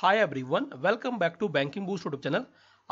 hi everyone welcome back to banking boost YouTube channel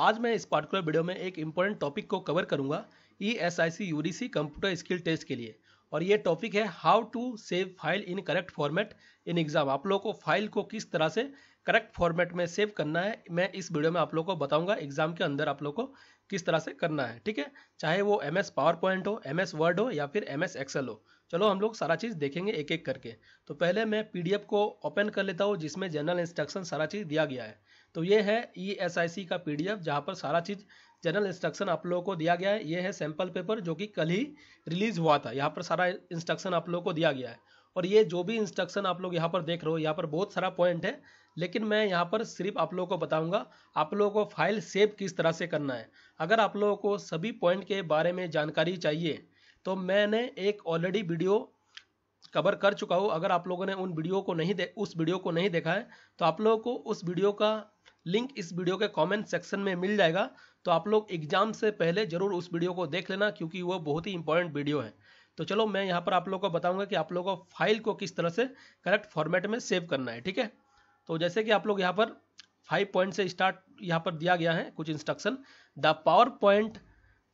आज मैं इस पार्टिकुलर वीडियो में एक इम्पोर्टेंट टॉपिक को कवर करूंगा E S I C C computer skill test के लिए और ये टॉपिक है how to save file in correct format in exam आप लोगों को फाइल को किस तरह से करेक्ट फॉर्मेट में सेव करना है मैं इस वीडियो में आप लोग को बताऊंगा एग्जाम के अंदर आप लोग को किस तरह से करना है ठीक है चाहे वो एम एस पावर पॉइंट हो एम एस वर्ड हो या फिर एम एस एक्सल हो चलो हम लोग सारा चीज़ देखेंगे एक एक करके तो पहले मैं पीडीएफ को ओपन कर लेता हूँ जिसमें जनरल इंस्ट्रक्शन सारा चीज़ दिया गया है तो ये है ई एस आई सी का पी डी एफ जहाँ पर सारा चीज़ जनरल इंस्ट्रक्शन आप लोगों को दिया गया है ये है सैम्पल पेपर जो कि कल ही रिलीज हुआ था यहाँ पर सारा इंस्ट्रक्शन आप लोगों को दिया गया है और ये जो भी इंस्ट्रक्शन आप लोग यहाँ पर देख रहे हो यहाँ पर बहुत सारा पॉइंट है लेकिन मैं यहाँ पर सिर्फ आप लोगों को बताऊंगा आप लोगों को फाइल सेव किस तरह से करना है अगर आप लोगों को सभी पॉइंट के बारे में जानकारी चाहिए तो मैंने एक ऑलरेडी वीडियो कवर कर चुका हूँ अगर आप लोगों ने उन वीडियो को नहीं दे उस वीडियो को नहीं देखा है तो आप लोगों को उस वीडियो का लिंक इस वीडियो के कमेंट सेक्शन में मिल जाएगा तो आप लोग एग्जाम से पहले ज़रूर उस वीडियो को देख लेना क्योंकि वो बहुत ही इंपॉर्टेंट वीडियो है तो चलो मैं यहाँ पर आप लोग को बताऊंगा कि आप लोगों को फाइल को किस तरह से करेक्ट फॉर्मेट में सेव करना है ठीक है तो जैसे कि आप लोग यहाँ पर फाइव पॉइंट से स्टार्ट यहाँ पर दिया गया है कुछ instruction the PowerPoint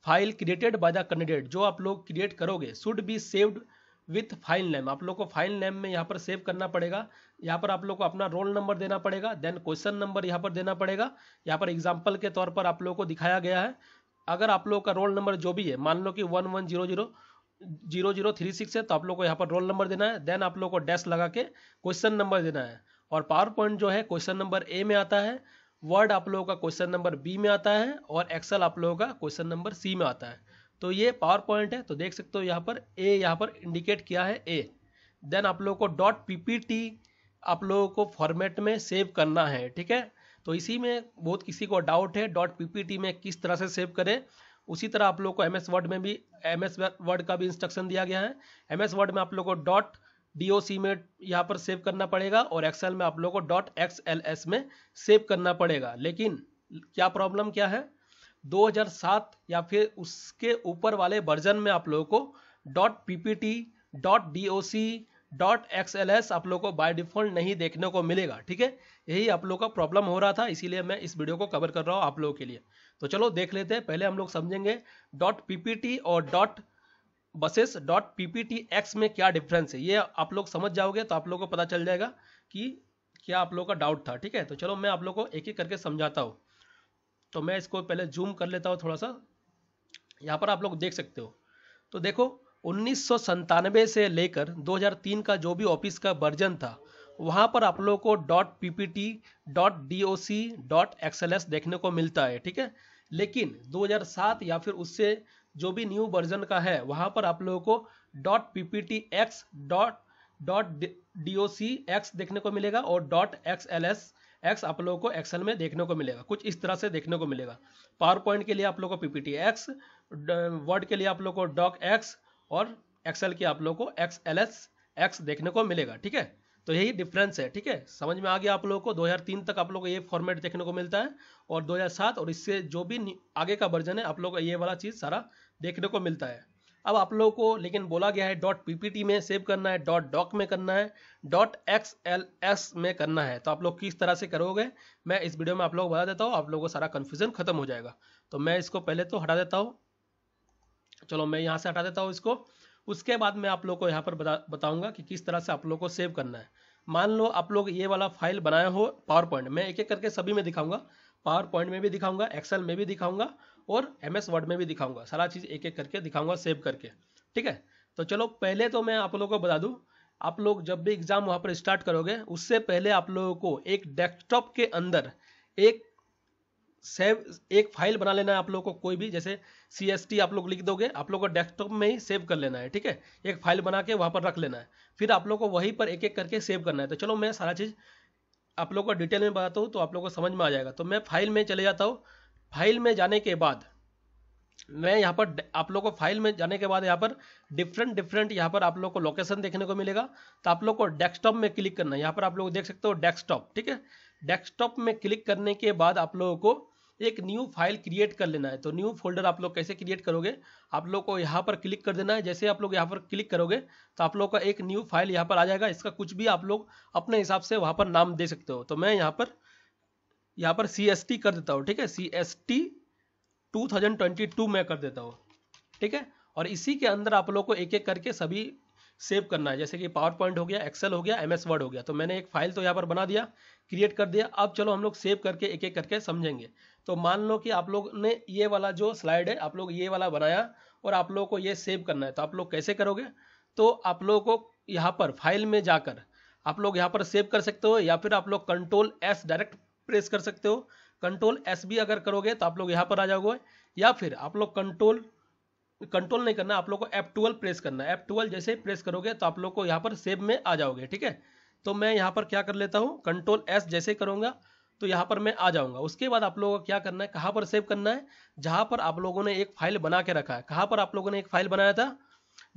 file created by the candidate जो आप लोग क्रिएट करोगे should be saved with file name आप लोग को फाइल नेम में यहाँ पर सेव करना पड़ेगा यहाँ पर आप लोग को अपना रोल नंबर देना पड़ेगा देन क्वेश्चन नंबर यहाँ पर देना पड़ेगा यहाँ पर एग्जाम्पल के तौर पर आप लोग को दिखाया गया है अगर आप लोग का रोल नंबर जो भी है मान लो कि one one zero zero zero zero three six है तो आप लोग को यहाँ पर रोल नंबर देना है देन आप लोग को डैश लगा के क्वेश्चन नंबर देना है और पावर पॉइंट जो है क्वेश्चन नंबर ए में आता है वर्ड आप लोगों का क्वेश्चन नंबर बी में आता है और एक्सेल आप लोगों का क्वेश्चन नंबर सी में आता है तो ये पावर पॉइंट है तो देख सकते हो यहाँ पर ए यहाँ पर इंडिकेट किया है ए देन आप लोगों को डॉट पीपीटी आप लोगों को फॉर्मेट में सेव करना है ठीक है तो इसी में बहुत किसी को डाउट है डॉट पीपीटी में किस तरह से सेव करें उसी तरह आप लोग को एम एस वर्ड में भी एम एस वर्ड का भी इंस्ट्रक्शन दिया गया है एम एस वर्ड में आप लोग को डॉट डीओसी में यहाँ पर सेव करना पड़ेगा और एक्सेल में आप लोगों को डॉट एक्स में सेव करना पड़ेगा लेकिन क्या प्रॉब्लम क्या है 2007 या फिर उसके ऊपर वाले वर्जन में आप लोगों को dot PPT dot C dot X आप लोगों को बाय डिफॉल्ट नहीं देखने को मिलेगा ठीक है यही आप लोगों का प्रॉब्लम हो रहा था इसीलिए मैं इस वीडियो को कवर कर रहा हूँ आप लोगों के लिए तो चलो देख लेते हैं पहले हम लोग समझेंगे डॉट पीपीटी और डॉट बसेस डॉट पीपीटी एक्स में क्या डिफरेंस है ये आप लोग समझ जाओगे तो आप लोगों को पता चल जाएगा कि क्या आप लोगों का डाउट था ठीक है तो चलो मैं आप लोगों को एक एक करके समझाता हूँ तो मैं इसको पहले जूम कर लेता हूँ थोड़ा सा यहाँ पर आप लोग देख सकते हो तो देखो उन्नीस से लेकर 2003 का जो भी ऑफिस का वर्जन था वहाँ पर आप लोगों को डॉट पी पी देखने को मिलता है ठीक है लेकिन 2007 या फिर उससे जो भी न्यू वर्जन का है वहां पर आप लोगों को dot PPT X dot dot D O C X देखने को मिलेगा और dot X L S X आप लोगों को एक्सेल में देखने को मिलेगा कुछ इस तरह से देखने को मिलेगा पावर पॉइंट के लिए आप लोगों को पीपीटी एक्स वर्ड के लिए आप लोगों को डॉक एक्स और एक्सेल के आप लोगों को एक्स एल एस एक्स देखने को मिलेगा ठीक है तो यही डिफरेंस है ठीक है समझ में आ गया आप लोगों को 2003 तक आप लोगों को ये फॉर्मेट देखने को मिलता है और 2007 और इससे जो भी आगे का वर्जन है आप लोगों को ये वाला चीज़ सारा देखने को मिलता है अब आप लोगों को लेकिन बोला गया है डॉट पीपीटी में सेव करना है डॉट डॉक में करना है डॉट एक्स एल एस में करना है तो आप लोग किस तरह से करोगे मैं इस वीडियो में आप लोग बता देता हूँ आप लोगों को सारा कन्फ्यूजन खत्म हो जाएगा तो मैं इसको पहले तो हटा देता हूँ चलो मैं यहाँ से हटा देता हूँ इसको उसके बाद मैं आप लोग को यहाँ पर बता बताऊँगा कि किस तरह से आप लोग को सेव करना है मान लो आप लोग ये वाला फाइल बनाए हो पावर पॉइंट मैं एक एक करके सभी में दिखाऊंगा पावर पॉइंट में भी दिखाऊंगा एक्सेल में भी दिखाऊंगा और एम एस वर्ड में भी दिखाऊंगा सारा चीज़ एक एक करके दिखाऊंगा सेव करके ठीक है तो चलो पहले तो मैं आप लोगों को बता दू आप लोग जब भी एग्ज़ाम वहाँ पर स्टार्ट करोगे उससे पहले आप लोगों को एक डेस्कटॉप के अंदर एक सेव एक फाइल बना लेना है आप लोग को कोई भी जैसे सी एस टी आप लोग लिख दोगे आप लोग को डेस्कटॉप में ही सेव कर लेना है ठीक है एक फाइल बना के वहाँ पर रख लेना है फिर आप लोग को वहीं पर एक एक करके सेव करना है तो चलो मैं सारा चीज़ आप लोग को डिटेल में बताता हूँ तो आप लोग को समझ में आ जाएगा तो मैं फाइल में चले जाता हूँ फाइल में जाने के बाद मैं यहाँ पर आप लोग को फाइल में जाने के बाद यहाँ पर डिफरेंट डिफरेंट यहाँ पर आप लोग को लोकेशन देखने को मिलेगा तो आप लोग को डेस्कटॉप में क्लिक करना है यहाँ पर आप लोग देख सकते हो डेस्कटॉप ठीक है डेस्कटॉप में क्लिक करने के बाद आप लोगों को एक न्यू फाइल क्रिएट कर लेना है तो न्यू फोल्डर आप लोग कैसे क्रिएट करोगे आप लोग को यहाँ पर क्लिक कर देना है जैसे आप लोग यहाँ पर क्लिक करोगे तो आप लोग का एक न्यू फाइल यहाँ पर आ जाएगा इसका कुछ भी आप लोग अपने हिसाब से वहाँ पर नाम दे सकते हो तो मैं यहाँ पर यहाँ पर सी कर देता हूँ ठीक है सी एस में कर देता हूँ ठीक है और इसी के अंदर आप लोग को एक एक करके सभी सेव करना है जैसे कि पावर पॉइंट हो गया एक्सेल हो गया एम एस वर्ड हो गया तो मैंने एक फाइल तो यहाँ पर बना दिया क्रिएट कर दिया अब चलो हम लोग सेव करके एक एक करके समझेंगे तो मान लो कि आप लोग ने ये वाला जो स्लाइड है आप लोग ये वाला बनाया और आप लोगों को ये सेव करना है तो आप लोग कैसे करोगे तो आप लोग को यहाँ पर फाइल में जाकर आप लोग यहाँ पर सेव कर सकते हो या फिर आप लोग कंट्रोल एस डायरेक्ट प्रेस कर सकते हो कंट्रोल एस भी अगर करोगे तो आप लोग यहाँ पर आ जाओगे या फिर आप लोग कंट्रोल कंट्रोल नहीं करना आप लोग को एप ट्वेल्व प्रेस करना एप ट्वेल्व जैसे प्रेस करोगे तो आप लोग को यहाँ पर सेव में आ जाओगे ठीक है तो मैं यहाँ पर क्या कर लेता हूँ कंट्रोल एस जैसे करूँगा तो यहाँ पर मैं आ जाऊँगा उसके बाद आप लोगों को क्या करना है कहाँ पर सेव करना है जहाँ पर आप लोगों ने एक फाइल बना के रखा है कहाँ पर आप लोगों ने एक फाइल बनाया था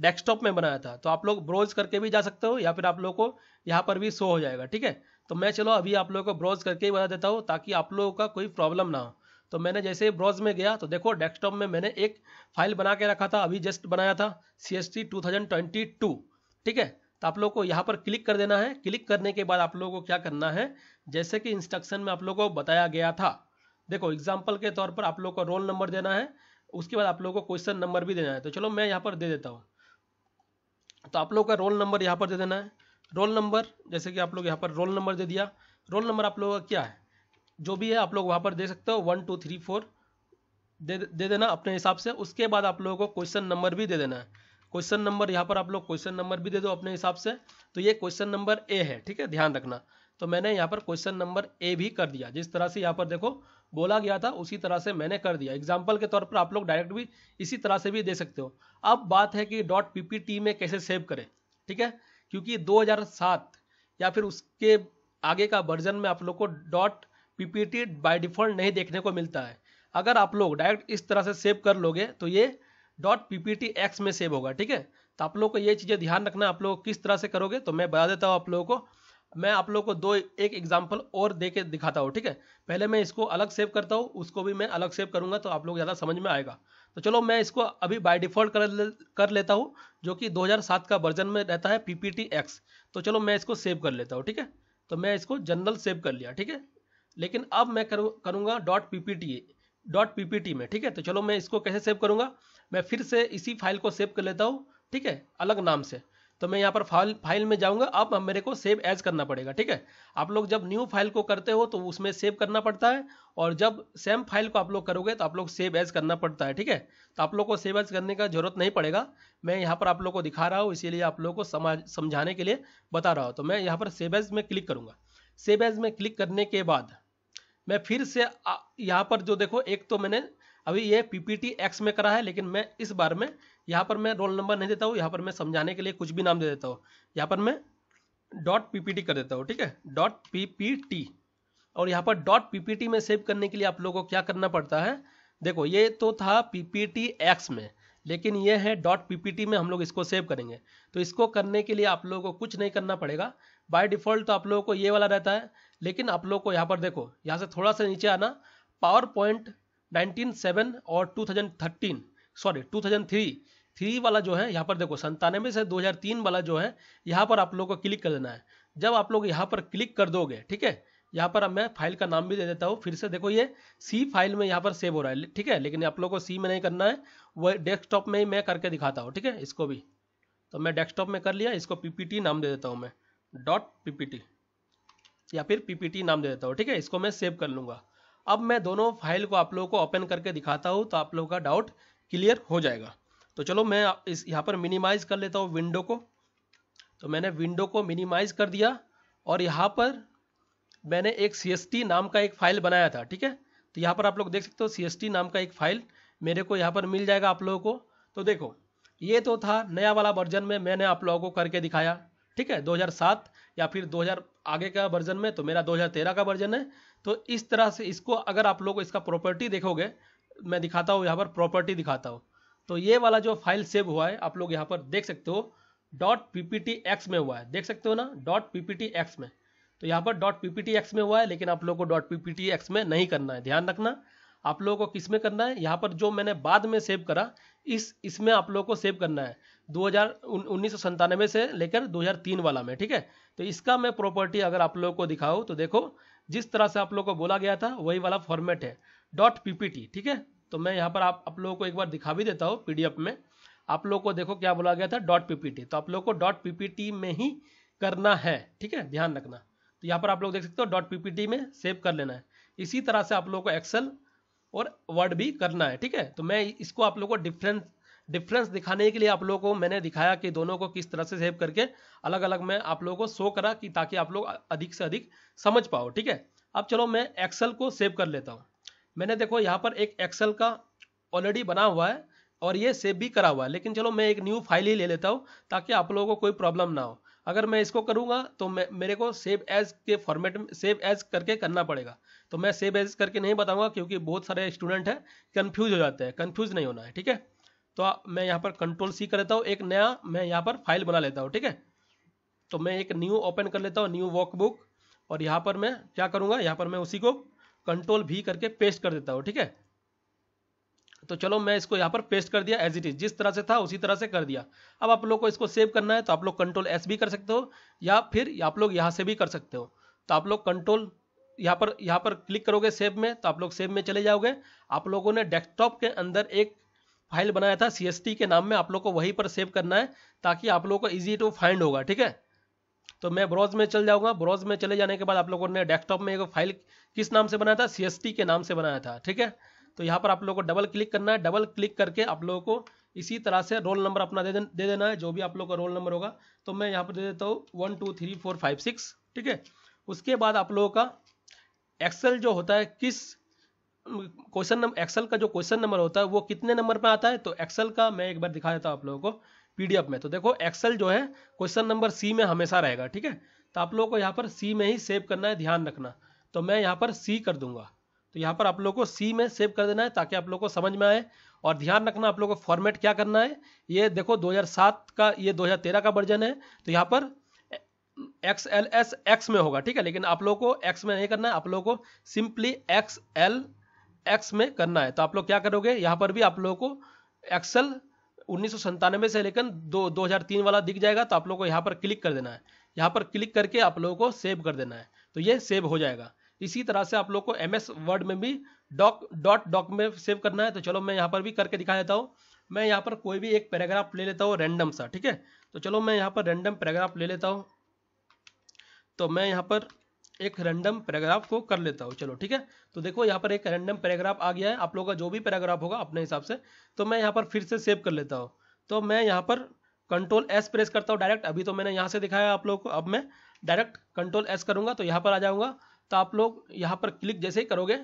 डेस्कटॉप में बनाया था तो आप लोग ब्रोज करके भी जा सकते हो या फिर आप लोग को यहाँ पर भी शो हो जाएगा ठीक है तो मैं चलो अभी आप लोगों को ब्रोज करके ही बता देता हूँ ताकि आप लोगों का कोई प्रॉब्लम ना हो तो मैंने जैसे ही में गया तो देखो डेस्कटॉप में मैंने एक फाइल बना के रखा था अभी जस्ट बनाया था C S T two thousand twenty two ठीक है तो आप लोग को यहाँ पर क्लिक कर देना है क्लिक करने के बाद आप लोगों को क्या करना है जैसे कि इंस्ट्रक्शन में आप लोगों को बताया गया था देखो एग्जाम्पल के तौर पर आप लोग को रोल नंबर देना है उसके बाद आप लोगों को क्वेश्चन नंबर भी देना है तो चलो मैं यहाँ पर दे देता हूँ तो आप लोग का रोल नंबर यहाँ पर दे देना है रोल नंबर जैसे कि आप लोग यहाँ पर रोल नंबर दे दिया रोल नंबर आप लोगों का क्या है जो भी है आप लोग वहाँ पर दे सकते हो वन टू थ्री फोर दे दे देना अपने हिसाब से उसके बाद आप लोगों को क्वेश्चन नंबर भी दे देना है क्वेश्चन नंबर यहाँ पर आप लोग क्वेश्चन नंबर भी दे दो अपने हिसाब से तो ये क्वेश्चन नंबर ए है ठीक है ध्यान रखना तो मैंने यहाँ पर क्वेश्चन नंबर ए भी कर दिया जिस तरह से यहाँ पर देखो बोला गया था उसी तरह से मैंने कर दिया एग्जाम्पल के तौर पर आप लोग डायरेक्ट भी इसी तरह से भी दे सकते हो अब बात है कि डॉट पीपीटी में कैसे सेव करें ठीक है क्योंकि 2007 या फिर उसके आगे का वर्जन में आप लोग को डॉट पीपीटी बाय डिफॉल्ट नहीं देखने को मिलता है अगर आप लोग डायरेक्ट इस तरह से सेव कर लोगे तो ये डॉट पीपीटी एक्स में सेव होगा ठीक है तो आप लोग को ये चीज़ें ध्यान रखना आप लोग किस तरह से करोगे तो मैं बता देता हूँ आप लोगों को मैं आप लोग को दो एक एग्जाम्पल और दे के दिखाता हूँ ठीक है पहले मैं इसको अलग सेव करता हूँ उसको भी मैं अलग सेव करूँगा तो आप लोग ज़्यादा समझ में आएगा तो चलो मैं इसको अभी बाय डिफ़ॉल्ट कर ले, कर लेता हूँ जो कि 2007 का वर्जन में रहता है पी पी टी एक्स तो चलो मैं इसको सेव कर लेता हूँ ठीक है तो मैं इसको जनरल सेव कर लिया ठीक है लेकिन अब मैं करू करूँगा डॉट पीपीटी डॉट पीपीटी में ठीक है तो चलो मैं इसको कैसे सेव करूँगा मैं फिर से इसी फाइल को सेव कर लेता हूँ ठीक है अलग नाम से तो मैं यहाँ पर फाइल फाइल में जाऊँगा अब मेरे को सेव एज करना पड़ेगा ठीक है आप लोग जब न्यू फाइल को करते हो तो उसमें सेव करना पड़ता है और जब सेम फाइल को आप लोग करोगे तो आप लोग सेव एज करना पड़ता है ठीक है तो आप लोग को सेव एज करने का जरूरत नहीं पड़ेगा मैं यहाँ पर आप लोग को दिखा रहा हूँ इसीलिए आप लोग को समझ समझाने के लिए बता रहा हूँ तो मैं यहाँ पर सेव एज में क्लिक करूँगा सेव एज में क्लिक करने के बाद मैं फिर से यहाँ पर जो देखो एक तो मैंने अभी ये पीपीटी एक्स में करा है लेकिन मैं इस बार में यहाँ पर मैं रोल नंबर नहीं देता हूँ यहाँ पर मैं समझाने के लिए कुछ भी नाम दे देता हूँ यहाँ पर मैं डॉट पीपीटी कर देता हूँ ठीक है डॉट पीपीटी और यहाँ पर डॉट पीपीटी में सेव करने के लिए आप लोगों को क्या करना पड़ता है देखो ये तो था पीपीटी एक्स में लेकिन ये है डॉट पीपीटी में हम लोग इसको सेव करेंगे तो इसको करने के लिए आप लोगों को कुछ नहीं करना पड़ेगा बाय डिफॉल्ट तो आप लोगों को ये वाला रहता है लेकिन आप लोग को यहाँ पर देखो यहाँ से थोड़ा सा नीचे आना पावर पॉइंट नाइनटीन और 2013 सॉरी 2003 थ्री वाला जो है यहाँ पर देखो संतानवे से 2003 वाला जो है यहाँ पर आप लोग को क्लिक कर देना है जब आप लोग यहाँ पर क्लिक कर दोगे ठीक है यहाँ पर अब मैं फाइल का नाम भी दे देता हूँ फिर से देखो ये सी फाइल में यहाँ पर सेव हो रहा है ठीक है लेकिन आप लोग को सी में नहीं करना है वह डेस्कटॉप में ही मैं करके दिखाता हूँ ठीक है इसको भी तो मैं डेस्कटॉप में कर लिया इसको पीपीटी नाम दे देता हूँ मैं डॉट पीपीटी या फिर पीपीटी नाम दे देता हूँ ठीक है इसको मैं सेव कर लूँगा अब मैं दोनों फाइल को आप लोगों को ओपन करके दिखाता हूँ तो आप लोगों का डाउट क्लियर हो जाएगा तो चलो मैं इस यहाँ पर मिनिमाइज कर लेता हूँ विंडो को तो मैंने विंडो को मिनिमाइज कर दिया और यहाँ पर मैंने एक सी नाम का एक फाइल बनाया था ठीक है तो यहाँ पर आप लोग देख सकते हो सी नाम का एक फाइल मेरे को यहाँ पर मिल जाएगा आप लोगों को तो देखो ये तो था नया वाला वर्जन में मैंने आप लोगों को करके दिखाया ठीक है 2007 या फिर 2000 आगे का वर्जन में तो मेरा 2013 का वर्जन है तो इस तरह से इसको अगर आप लोग इसका प्रॉपर्टी देखोगे मैं दिखाता हूँ यहाँ पर प्रॉपर्टी दिखाता हूँ तो ये वाला जो फाइल सेव हुआ है आप लोग यहाँ पर देख सकते हो डॉट पीपीटी एक्स में हुआ है देख सकते हो ना डॉट पीपीटी एक्स में तो यहाँ पर डॉट पीपीटी एक्स में हुआ है लेकिन आप लोग को डॉट पीपीटी में नहीं करना है ध्यान रखना आप लोगों को किस में करना है यहाँ पर जो मैंने बाद में सेव करा इस इसमें आप लोगों को सेव करना है दो हज़ार से लेकर 2003 वाला में ठीक है तो इसका मैं प्रॉपर्टी अगर आप लोगों को दिखाऊँ तो देखो जिस तरह से आप लोगों को बोला गया था वही वाला फॉर्मेट है डॉट पीपीटी ठीक है तो मैं यहाँ पर आप आप लोगों को एक बार दिखा भी देता हूँ पीडीएफ में आप लोगों को देखो क्या बोला गया था डॉट पीपीटी तो आप लोग को डॉट पीपीटी में ही करना है ठीक है ध्यान रखना तो यहाँ पर आप लोग देख सकते हो डॉट पीपीटी में सेव कर लेना है इसी तरह से आप लोगों को एक्सेल और वर्ड भी करना है ठीक है तो मैं इसको आप लोग को डिफरेंट डिफरेंस दिखाने के लिए आप लोगों को मैंने दिखाया कि दोनों को किस तरह से सेव करके अलग अलग मैं आप लोगों को शो करा कि ताकि आप लोग अधिक से अधिक समझ पाओ ठीक है अब चलो मैं एक्सेल को सेव कर लेता हूँ मैंने देखो यहाँ पर एक एक्सेल का ऑलरेडी बना हुआ है और ये सेव भी करा हुआ है लेकिन चलो मैं एक न्यू फाइल ही ले लेता हूँ ताकि आप लोगों को कोई प्रॉब्लम ना हो अगर मैं इसको करूँगा तो मेरे को सेव एज के फॉर्मेट में सेव एज करके करना पड़ेगा तो मैं सेव एज करके नहीं बताऊँगा क्योंकि बहुत सारे स्टूडेंट हैं कन्फ्यूज हो जाते हैं कन्फ्यूज नहीं होना है ठीक है तो मैं यहाँ पर कंट्रोल सी कर लेता हूँ एक नया मैं यहाँ पर फाइल बना लेता हूँ ठीक है तो मैं एक न्यू ओपन कर लेता हूँ न्यू वर्कबुक और यहाँ पर मैं क्या करूँगा यहाँ पर मैं उसी को कंट्रोल भी करके पेस्ट कर देता हूँ ठीक है तो चलो मैं इसको यहाँ पर पेस्ट कर दिया एज इट इज जिस तरह से था उसी तरह से कर दिया अब आप लोग को इसको सेव करना है तो आप लोग कंट्रोल एस भी कर सकते हो या फिर आप लोग यहाँ से भी कर सकते हो तो आप लोग कंट्रोल यहाँ पर यहाँ पर क्लिक करोगे सेव में तो आप लोग सेव में चले जाओगे आप लोगों ने डेस्कटॉप के अंदर एक फाइल बनाया था सी के नाम में आप लोग को वहीं पर सेव करना है ताकि आप लोग को ईजी टू फाइंड होगा ठीक है तो मैं ब्रॉज में चल जाऊंगा ब्रॉज में चले जाने के बाद आप लोगों ने डेस्कटॉप में एक फाइल किस नाम से बनाया था सी के नाम से बनाया था ठीक है तो यहाँ पर आप लोगों को डबल क्लिक करना है डबल क्लिक करके आप लोगों को इसी तरह से रोल नंबर अपना दे, दे देना है जो भी आप लोग का रोल नंबर होगा तो मैं यहाँ पर दे देता हूँ one two three four five six ठीक है उसके बाद आप लोगों का एक्सेल जो होता है किस क्वेश्चन नंबर एक्सेल का जो क्वेश्चन नंबर होता है वो कितने नंबर पे आता है तो एक्सेल का मैं एक बार दिखा देता हूँ आप लोगों को पीडीएफ में तो देखो एक्सेल जो है क्वेश्चन नंबर सी में हमेशा रहेगा ठीक है तो आप लोगों को यहाँ पर सी में ही सेव करना है ध्यान रखना तो मैं यहाँ पर सी कर दूंगा तो यहाँ पर आप लोग को सी में सेव कर देना है ताकि आप लोग को समझ में आए और ध्यान रखना आप लोग को फॉर्मेट क्या करना है ये देखो दो का ये दो का वर्जन है तो यहाँ पर एक्स एल एस एक्स में होगा ठीक है लेकिन आप लोगों को एक्स में नहीं करना है आप लोगों को सिंपली एक्स एल एक्स में करना है तो आप लोग क्या करोगे यहाँ पर भी आप लोगों को एक्सल उन्नीस से लेकर दो दो वाला दिख जाएगा तो आप लोग को यहाँ पर क्लिक कर देना है यहाँ पर क्लिक करके आप लोगों को सेव कर देना है तो ये सेव हो जाएगा इसी तरह से आप लोग को एम एस वर्ड में भी डॉक डॉट डॉक में सेव करना है तो चलो मैं यहाँ पर भी करके दिखा देता हूँ मैं यहाँ पर कोई भी एक पैराग्राफ ले लेता हूँ रैंडम सा ठीक है तो चलो मैं यहाँ पर रैंडम पैराग्राफ ले लेता हूँ तो मैं यहाँ पर एक रैंडम पैराग्राफ को कर लेता हूँ चलो ठीक है तो देखो यहाँ पर एक रैंडम पैराग्राफ आ गया है आप लोगों का जो भी पैराग्राफ होगा अपने हिसाब से तो मैं यहाँ पर फिर से सेव कर लेता हूँ तो मैं यहाँ पर कंट्रोल एस प्रेस करता हूँ डायरेक्ट अभी तो मैंने यहाँ से दिखाया आप लोग को अब मैं डायरेक्ट कंट्रोल एस करूँगा तो यहाँ पर आ जाऊँगा तो आप लोग यहाँ पर क्लिक जैसे ही करोगे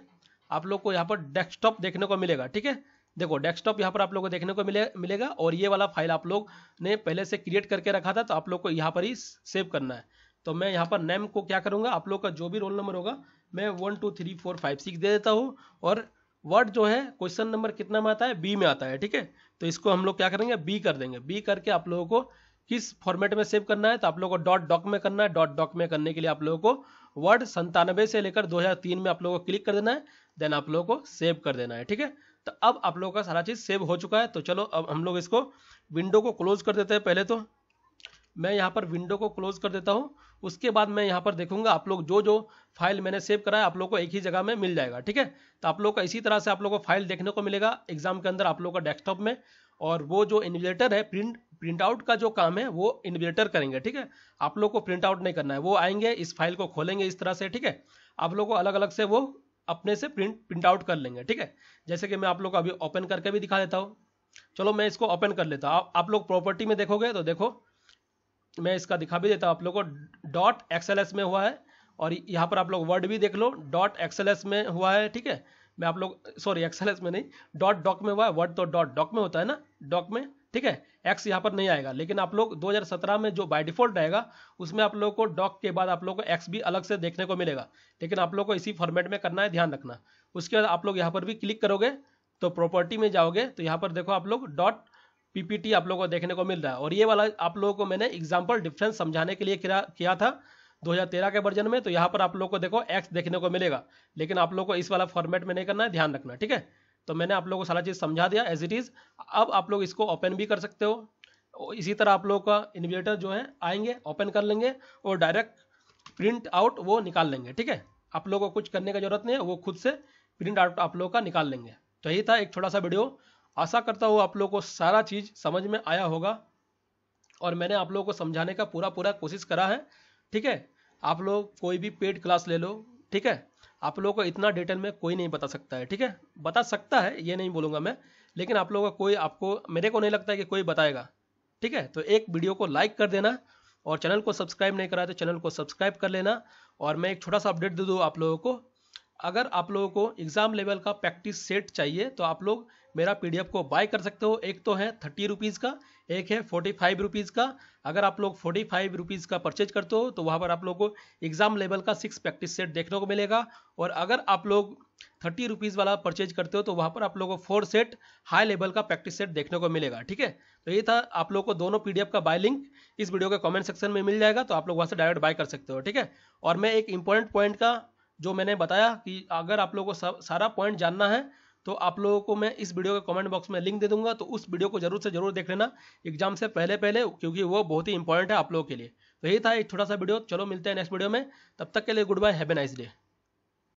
आप लोग को यहाँ पर डेस्कटॉप देखने को मिलेगा ठीक है देखो डेस्कटॉप यहाँ पर आप लोग को देखने को मिले मिलेगा और ये वाला फाइल आप लोग ने पहले से क्रिएट करके रखा था तो आप लोग को यहाँ पर ही सेव करना है तो मैं यहाँ पर नेम को क्या करूँगा आप लोग का जो भी रोल नंबर होगा मैं one two three four five six दे देता हूँ और वर्ड जो है क्वेश्चन नंबर कितना में आता है बी में आता है ठीक है तो इसको हम लोग क्या करेंगे बी कर देंगे बी करके आप लोगों को किस फॉर्मेट में सेव करना है तो आप लोगों को डॉट डॉक में करना है डॉट डॉक में करने के लिए आप लोगों को वर्ड संतानवे से लेकर 2003 में आप लोगों को क्लिक कर देना है देन आप लोगों को सेव कर देना है ठीक है तो अब आप लोगों का सारा चीज़ सेव हो चुका है तो चलो अब हम लोग इसको विंडो को क्लोज कर देते हैं पहले तो मैं यहाँ पर विंडो को क्लोज कर देता हूँ उसके बाद मैं यहाँ पर देखूंगा आप लोग जो जो फाइल मैंने सेव करा है आप लोग को एक ही जगह में मिल जाएगा ठीक है तो आप लोग का इसी तरह से आप लोग को फाइल देखने को मिलेगा एग्जाम के अंदर आप लोग का डेस्कटॉप में और वो जो इन्विलेटर है प्रिंट प्रिंट आउट का जो काम है वो इन्विलेटर करेंगे ठीक है आप लोग को प्रिंट आउट नहीं करना है वो आएंगे इस फाइल को खोलेंगे इस तरह से ठीक है आप लोग को अलग अलग से वो अपने से प्रिंट प्रिंट आउट कर लेंगे ठीक है जैसे कि मैं आप लोग को अभी ओपन करके भी दिखा देता हूँ चलो मैं इसको ओपन कर लेता हूँ आप, आप लोग प्रॉपर्टी में देखोगे तो देखो मैं इसका दिखा भी देता हूँ आप लोग को डॉट एक्सएलएस में हुआ है और यहाँ पर आप लोग वर्ड भी देख लो डॉट एक्सएलएस में हुआ है ठीक है मैं आप लोग सॉरी एक्सएलएस में नहीं डॉट डॉक में हुआ है वर्ड तो डॉट डॉक में होता है ना डॉक में ठीक है एक्स यहाँ पर नहीं आएगा लेकिन आप लोग 2017 में जो बाय डिफॉल्ट आएगा उसमें आप लोग को डॉक के बाद आप लोग को एक्स भी अलग से देखने को मिलेगा लेकिन आप लोग को इसी फॉर्मेट में करना है ध्यान रखना उसके बाद आप लोग यहाँ पर भी क्लिक करोगे तो प्रॉपर्टी में जाओगे तो यहाँ पर देखो आप लोग डॉट पीपीटी आप लोगों को देखने को मिल रहा है और ये वाला आप लोगों को मैंने एग्जाम्पल डिफरेंस समझाने के लिए किया था 2013 के वर्जन में तो यहाँ पर आप लोगों को देखो एक्स देखने को मिलेगा लेकिन आप लोगों को इस वाला फॉर्मेट में नहीं करना है ध्यान रखना ठीक है तो मैंने आप लोगों को सारा चीज़ समझा दिया एज इट इज़ अब आप लोग इसको ओपन भी कर सकते हो इसी तरह आप लोगों का इन्वेटर जो है आएंगे ओपन कर लेंगे और डायरेक्ट प्रिंट आउट वो निकाल लेंगे ठीक है आप लोगों को कुछ करने का जरूरत नहीं है वो खुद से प्रिंट आउट आप लोगों का निकाल लेंगे तो यही था एक छोटा सा वीडियो आशा करता हूँ आप लोगों को सारा चीज़ समझ में आया होगा और मैंने आप लोगों को समझाने का पूरा पूरा कोशिश करा है ठीक है आप लोग कोई भी पेड क्लास ले लो ठीक है आप लोगों को इतना डिटेल में कोई नहीं बता सकता है ठीक है बता सकता है ये नहीं बोलूँगा मैं लेकिन आप लोगों का कोई आपको मेरे को नहीं लगता है कि कोई बताएगा ठीक है तो एक वीडियो को लाइक कर देना और चैनल को सब्सक्राइब नहीं करा तो चैनल को सब्सक्राइब कर लेना और मैं एक छोटा सा अपडेट दे दूँ आप लोगों को अगर आप लोगों को एग्ज़ाम लेवल का प्रैक्टिस सेट चाहिए तो आप लोग मेरा पीडीएफ को बाय कर सकते हो एक तो है थर्टी रुपीज़ का एक है फोर्टी फाइव रुपीज़ का अगर आप लोग फोर्टी फाइव रुपीज़ का परचेज करते हो तो वहाँ पर आप लोग को एग्ज़ाम लेवल का सिक्स प्रैक्टिस सेट देखने को मिलेगा और अगर आप लोग थर्टी रुपीज़ वाला परचेज करते हो तो वहाँ पर आप लोगों को फोर सेट हाई लेवल का प्रैक्टिस तो सेट देखने को मिलेगा ठीक है तो ये था आप लोग को दोनों पी का बाय लिंक इस वीडियो के कॉमेंट सेक्शन में मिल जाएगा तो आप लोग वहाँ से डायरेक्ट बाय कर सकते हो ठीक है और मैं एक इंपॉर्टेंट पॉइंट का जो मैंने बताया कि अगर आप लोगों को सारा पॉइंट जानना है तो आप लोगों को मैं इस वीडियो के कमेंट बॉक्स में लिंक दे दूंगा तो उस वीडियो को जरूर से जरूर देख लेना एग्जाम से पहले पहले क्योंकि वो बहुत ही इंपॉर्टेंट है आप लोगों के लिए तो यही था एक छोटा सा वीडियो चलो मिलते हैं नेक्स्ट वीडियो में तब तक के लिए goodbye have a nice day